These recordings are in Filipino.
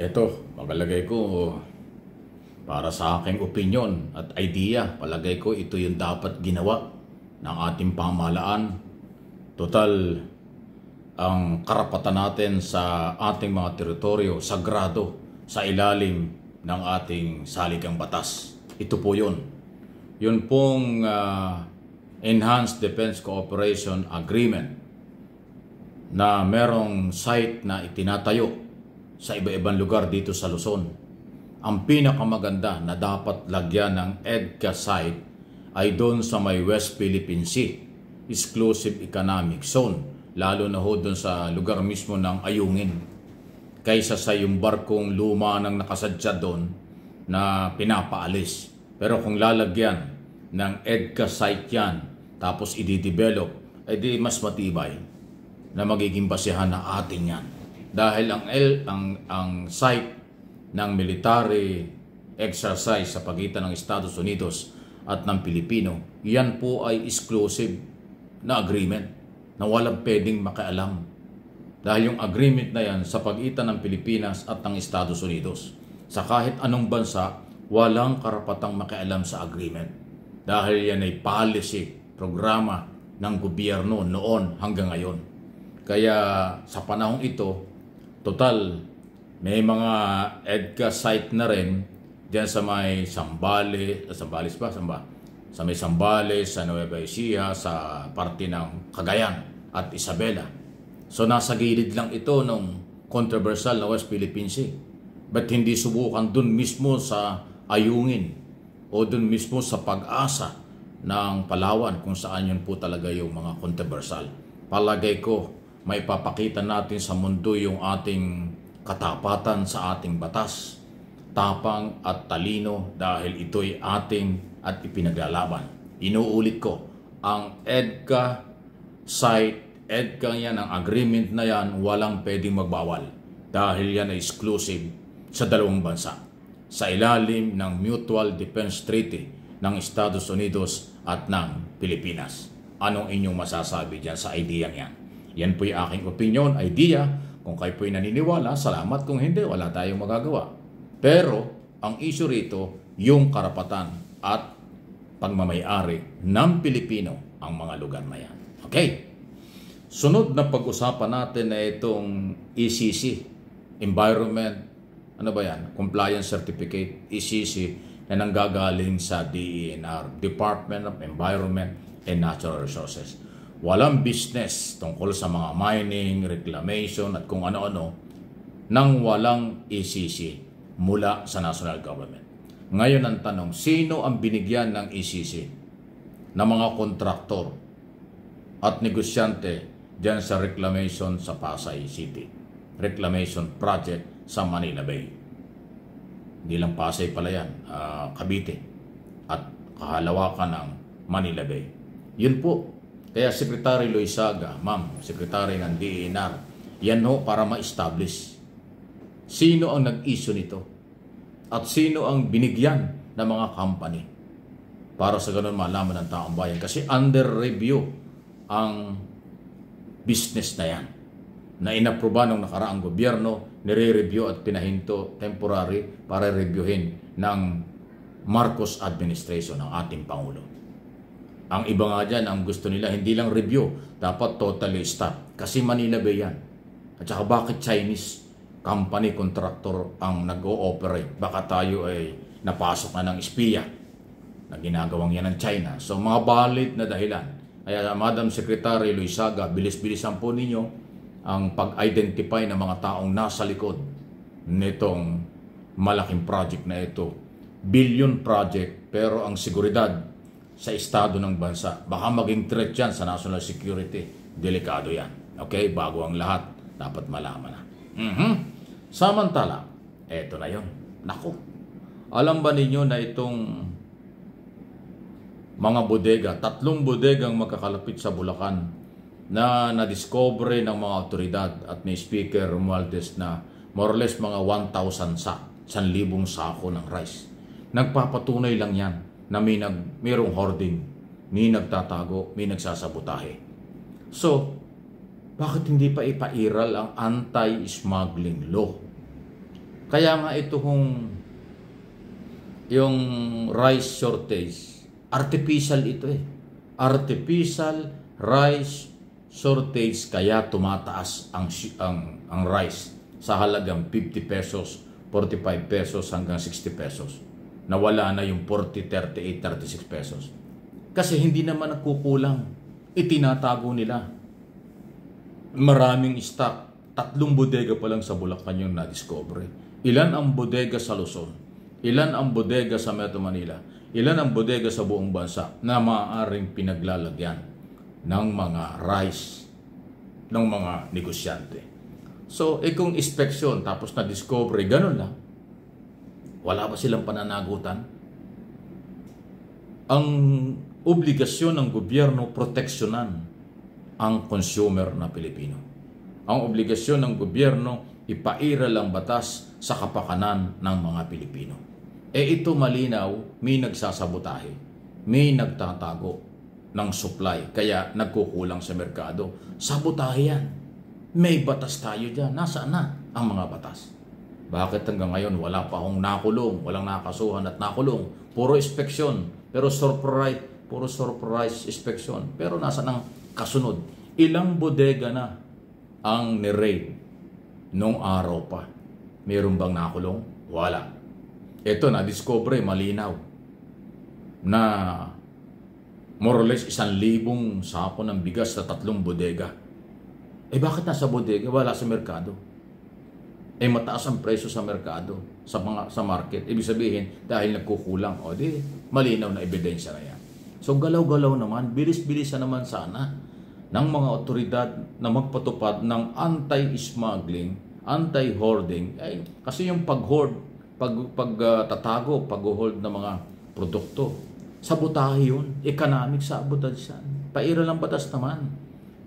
Ito, magalagay ko para sa aking opinion at idea, palagay ko ito yung dapat ginawa ng ating pamahalaan. Total, ang karapatan natin sa ating mga teritoryo, sagrado, sa ilalim ng ating saligang batas. Ito po yun. Yun pong uh, Enhanced Defense Cooperation Agreement na merong site na itinatayo sa iba-ibang lugar dito sa Luzon. Ang pinakamaganda na dapat lagyan ng EDCA site ay doon sa may West Philippine Sea, exclusive economic zone, lalo na ho doon sa lugar mismo ng Ayungin. Kaysa sa yung barkong luma nang nakasadya doon na pinapaalis. Pero kung lalagyan ng EDCA site yan, tapos i-develop, ay eh di mas matibay na magiging basehan na atin yan dahil ang L, ang ang site ng military exercise sa pagitan ng Estados Unidos at ng Pilipino, yan po ay exclusive na agreement na walang pwedeng makialam. Dahil yung agreement na yan sa pagitan ng Pilipinas at ng Estados Unidos. Sa kahit anong bansa, walang karapatang makialam sa agreement. Dahil yan ay policy, programa ng gobyerno noon hanggang ngayon. Kaya sa panahong ito, Total, may mga EDCA site na rin diyan sa may Sambales, ah, Sambales ba? Samba? Sa may Sambales, sa Nueva Ecija, sa parte ng Cagayan at Isabela. So nasa gilid lang ito ng controversial na West Philippine Sea. But hindi subukan dun mismo sa Ayungin o dun mismo sa pag-asa ng Palawan kung saan yun po talaga yung mga controversial. Palagay ko may papakita natin sa mundo yung ating katapatan sa ating batas, tapang at talino dahil ito'y ating at ipinaglalaban. Inuulit ko, ang EDCA site, EDCA yan, ang agreement na yan, walang pwedeng magbawal dahil yan ay exclusive sa dalawang bansa sa ilalim ng Mutual Defense Treaty ng Estados Unidos at ng Pilipinas. Anong inyong masasabi dyan sa ideyang yan? Yan po'y aking opinion, idea. Kung kayo po'y naniniwala, salamat. Kung hindi, wala tayong magagawa. Pero, ang issue rito, yung karapatan at pagmamayari ng Pilipino ang mga lugar na yan. Okay? Sunod na pag-usapan natin na itong ECC, Environment, ano ba yan? Compliance Certificate, ECC, na nanggagaling sa DENR, Department of Environment and Natural Resources walang business tungkol sa mga mining, reclamation at kung ano-ano nang walang ECC mula sa national government. Ngayon ang tanong, sino ang binigyan ng ECC ng mga kontraktor at negosyante dyan sa reclamation sa Pasay City? Reclamation project sa Manila Bay. Hindi lang Pasay pala yan, uh, Cavite at kahalawakan ng Manila Bay. Yun po kaya Secretary Loisaga, ma'am, Secretary ng DNR, e yan ho para ma-establish. Sino ang nag-issue nito? At sino ang binigyan ng mga company? Para sa ganun malaman ng taong bayan. Kasi under review ang business na yan. Na inaproba ng nakaraang gobyerno, nire-review at pinahinto temporary para reviewin ng Marcos administration ng ating Pangulo. Ang iba nga dyan, ang gusto nila, hindi lang review, dapat totally stop. Kasi Manila Bay yan. At saka bakit Chinese company contractor ang nag-ooperate? Baka tayo ay napasok na ng espiya na ginagawang yan ng China. So mga valid na dahilan. Kaya Madam Secretary Luisaga, bilis-bilisan po ninyo ang pag-identify ng mga taong nasa likod nitong malaking project na ito. Billion project pero ang seguridad sa estado ng bansa. Baka maging threat yan sa national security. Delikado yan. Okay? Bago ang lahat, dapat malaman na. Mm-hmm. Samantala, eto na yon. Nako. Alam ba ninyo na itong mga bodega, tatlong bodega ang magkakalapit sa Bulacan na na nadiskobre ng mga otoridad at ni Speaker Romualdez na more or less mga 1,000 sa, 1,000 sako ng rice. Nagpapatunay lang yan na may nag, mayroong hoarding, may nagtatago, may nagsasabotahe. So, bakit hindi pa ipairal ang anti-smuggling law? Kaya nga ito kung yung rice shortage, artificial ito eh. Artificial rice shortage kaya tumataas ang ang, ang rice sa halagang 50 pesos, 45 pesos hanggang 60 pesos nawala na yung 40, 38, 36 pesos. Kasi hindi naman nagkukulang. Itinatago nila. Maraming stock. Tatlong bodega pa lang sa Bulacan yung na-discover. Ilan ang bodega sa Luzon? Ilan ang bodega sa Metro Manila? Ilan ang bodega sa buong bansa na maaaring pinaglalagyan ng mga rice ng mga negosyante? So, ikong inspeksyon tapos na-discovery, ganun lang wala ba silang pananagutan? Ang obligasyon ng gobyerno proteksyonan ang consumer na Pilipino. Ang obligasyon ng gobyerno ipairal ang batas sa kapakanan ng mga Pilipino. E ito malinaw, may nagsasabotahe, may nagtatago ng supply, kaya nagkukulang sa merkado. Sabotahe yan. May batas tayo dyan. Nasaan na ang mga batas? Bakit hanggang ngayon wala pa akong nakulong, walang nakasuhan at nakulong? Puro inspection, pero surprise, puro surprise inspection. Pero nasa ng kasunod, ilang bodega na ang niraid nung araw pa. Meron bang nakulong? Wala. Ito na discover malinaw na more or less isang libong sapo ng bigas sa tatlong bodega. Eh bakit nasa bodega? Wala sa merkado eh mataas ang presyo sa merkado, sa mga sa market. Ibig sabihin, dahil nagkukulang, o di, malinaw na ebidensya na yan. So galaw-galaw naman, bilis-bilisan naman sana ng mga otoridad na magpatupad ng anti-smuggling, anti-hoarding, ay, eh, kasi yung pag-hoard, pag, pag uh, pag-hold ng mga produkto, sabotahe yun, economic sabotage yan. Paira lang batas naman.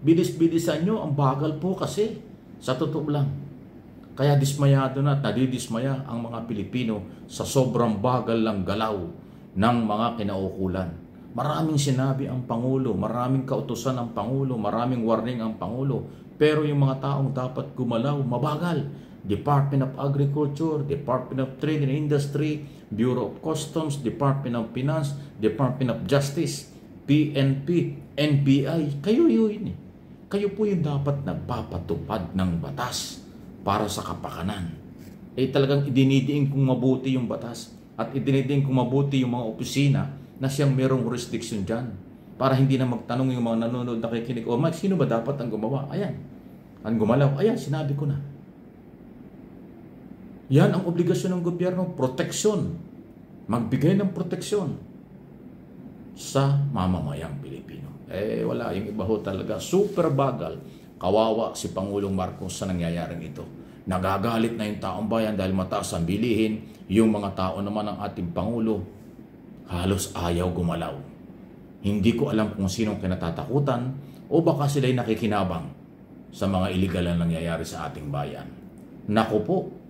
Bilis-bilisan nyo, ang bagal po kasi, sa totoo lang. Kaya dismayado na, nadidismaya ang mga Pilipino sa sobrang bagal lang galaw ng mga kinaukulan. Maraming sinabi ang Pangulo, maraming kautosan ang Pangulo, maraming warning ang Pangulo. Pero yung mga taong dapat gumalaw, mabagal. Department of Agriculture, Department of Trade and Industry, Bureau of Customs, Department of Finance, Department of Justice, PNP, NBI. Kayo yun eh. Kayo po yung dapat nagpapatupad ng batas para sa kapakanan. Eh talagang idinidiin kong mabuti yung batas at idinidiin kong mabuti yung mga opisina na siyang merong jurisdiction dyan para hindi na magtanong yung mga nanonood na kikinig, o oh, Mike, sino ba dapat ang gumawa? Ayan, ang gumalaw. Ayan, sinabi ko na. Yan ang obligasyon ng gobyerno, proteksyon. Magbigay ng proteksyon sa mamamayang Pilipino. Eh, wala. Yung iba ho talaga, super bagal Kawawa si Pangulong Marcos sa nangyayaring ito. Nagagalit na yung taong bayan dahil mataas ang bilihin. Yung mga tao naman ng ating Pangulo, halos ayaw gumalaw. Hindi ko alam kung sinong kinatatakutan o baka sila'y nakikinabang sa mga iligal na nangyayari sa ating bayan. Naku po,